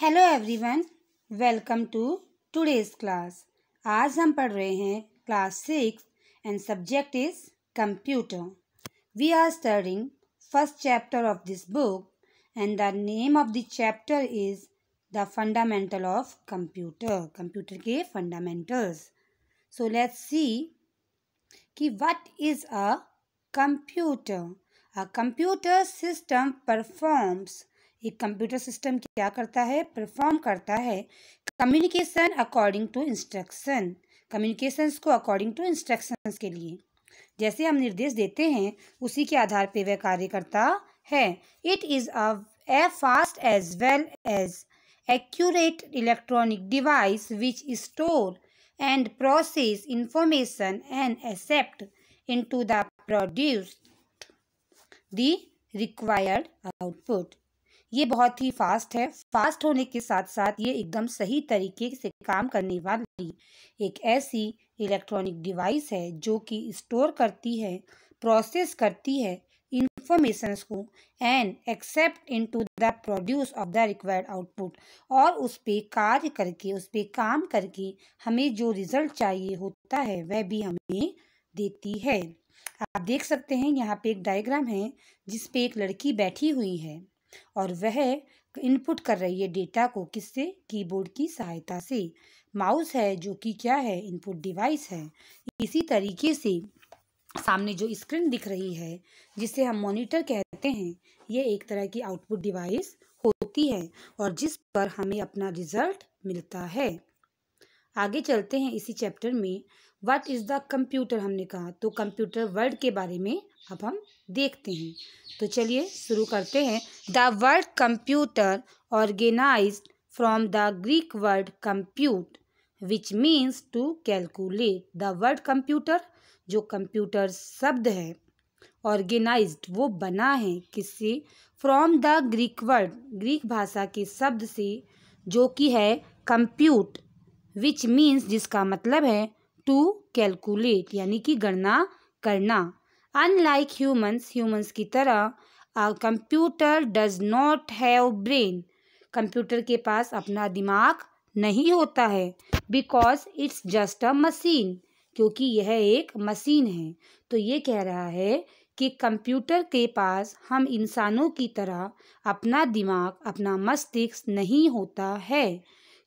Hello everyone welcome to today's class आज हम पढ़ रहे हैं class six and subject is computer we are studying first chapter of this book and the name of the chapter is the fundamental of computer computer के fundamentals so let's see कि what is a computer a computer system performs एक computer system क्या करता है perform करता है communication according to instruction communications को according to instructions के लिए जैसे हम निर्देश देते हैं उसी के आधार पर वह कार्य करता है it is a fast as well as accurate electronic device which store and process information and accept in to the produce the required output ये बहुत ही फास्ट है फास्ट होने के साथ साथ ये एकदम सही तरीके से काम करने वाली एक ऐसी इलेक्ट्रॉनिक डिवाइस है जो कि स्टोर करती है प्रोसेस करती है इन्फॉर्मेशंस को and accept in to the produce of the required output और उस पर कार्य करके उस पर काम करके हमें जो रिजल्ट चाहिए होता है वह भी हमें देती है आप देख सकते हैं यहाँ पे एक डायग्राम है जिस पे एक लड़की बैठी हुई है और वह इनपुट कर रही है डेटा को किससे कीबोर्ड की सहायता से माउस है जो कि क्या है इनपुट डिवाइस है इसी तरीके से सामने जो स्क्रीन दिख रही है जिसे हम मॉनिटर कहते हैं ये एक तरह की आउटपुट डिवाइस होती है और जिस पर हमें अपना रिजल्ट मिलता है आगे चलते हैं इसी चैप्टर में व्हाट इज़ द कंप्यूटर हमने कहा तो कंप्यूटर वर्ड के बारे में अब हम देखते हैं तो चलिए शुरू करते हैं the word computer organize from the Greek word compute which means to calculate the word computer जो कंप्यूटर शब्द है ऑर्गेनाइज वो बना है किससे from the Greek word Greek भाषा के शब्द से जो कि है कंप्यूट विच मीन्स जिसका मतलब है टू कैलकुलेट यानी कि गणना करना अनलाइक ह्यूमन्स ह्यूमन्स की तरह computer does not have brain computer के पास अपना दिमाग नहीं होता है because it's just a machine क्योंकि यह एक मशीन है तो ये कह रहा है कि कंप्यूटर के पास हम इंसानों की तरह अपना दिमाग अपना मस्तिष्क नहीं होता है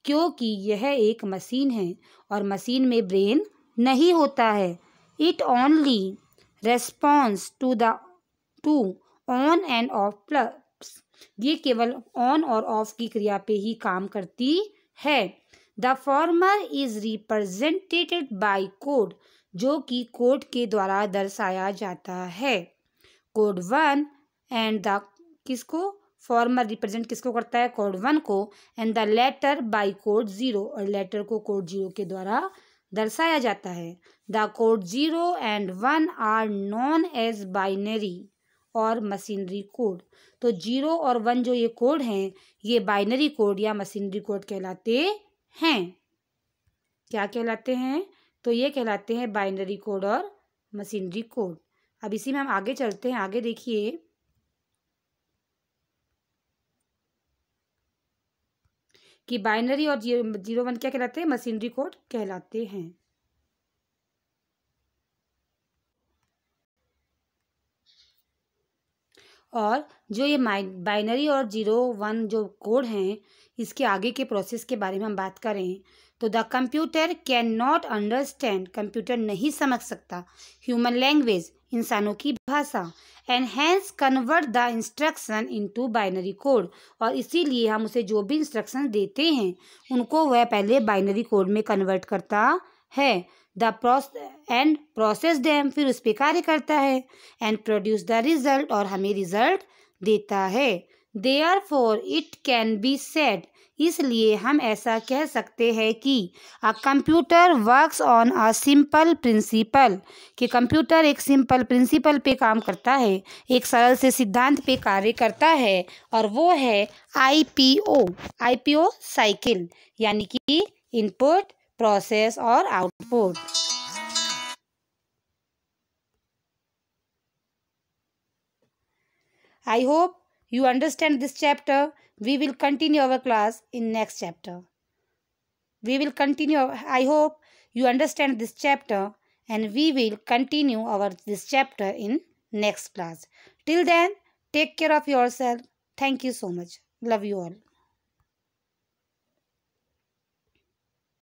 क्योंकि यह एक मशीन है और मशीन में ब्रेन नहीं होता है it only response to the to on and off pulse ये केवल ऑन और ऑफ की क्रिया पे ही काम करती है the former is represented by code जो कि कोड के द्वारा दर्शाया जाता है कोड वन एंड द किसको फॉर्मर रिप्रेजेंट किसको करता है कोड वन को and the latter by code zero और लेटर को कोड ज़ीरो के द्वारा दर्शाया जाता है the code zero and one are known as binary और मशीनरी कोड तो जीरो और वन जो ये कोड हैं ये बाइनरी कोड या मशीनरी कोड कहलाते हैं क्या कहलाते हैं तो ये कहलाते हैं बाइनरी कोड और मशीनरी कोड अब इसी में हम आगे चलते हैं आगे देखिए कि बाइनरी और जीरो वन क्या कहलाते हैं मशीनरी कोड कहलाते हैं और जो ये बाइनरी और जीरो वन जो कोड हैं इसके आगे के प्रोसेस के बारे में हम बात करें तो the computer can not understand computer नहीं समझ सकता ह्यूमन लैंग्वेज इंसानों की भाषा and hence convert the instruction into binary code और इसीलिए हम उसे जो भी इंस्ट्रक्शन देते हैं उनको वह पहले बाइनरी कोड में कन्वर्ट करता है the pros and process them फिर उस पर कार्य करता है एंड प्रोड्यूस द रिजल्ट और हमें रिजल्ट देता है therefore it can be said इसलिए हम ऐसा कह सकते हैं कि a computer works on a simple principle कि कंप्यूटर एक सिंपल प्रिंसिपल पे काम करता है एक सरल से सिद्धांत पे कार्य करता है और वो है आईपीओ आईपीओ साइकिल यानी कि इनपुट प्रोसेस और output I hope You understand this chapter? We will continue our class in next chapter. We will continue. I hope you understand this chapter and we will continue our this chapter in next class. Till then, take care of yourself. Thank you so much. Love you all.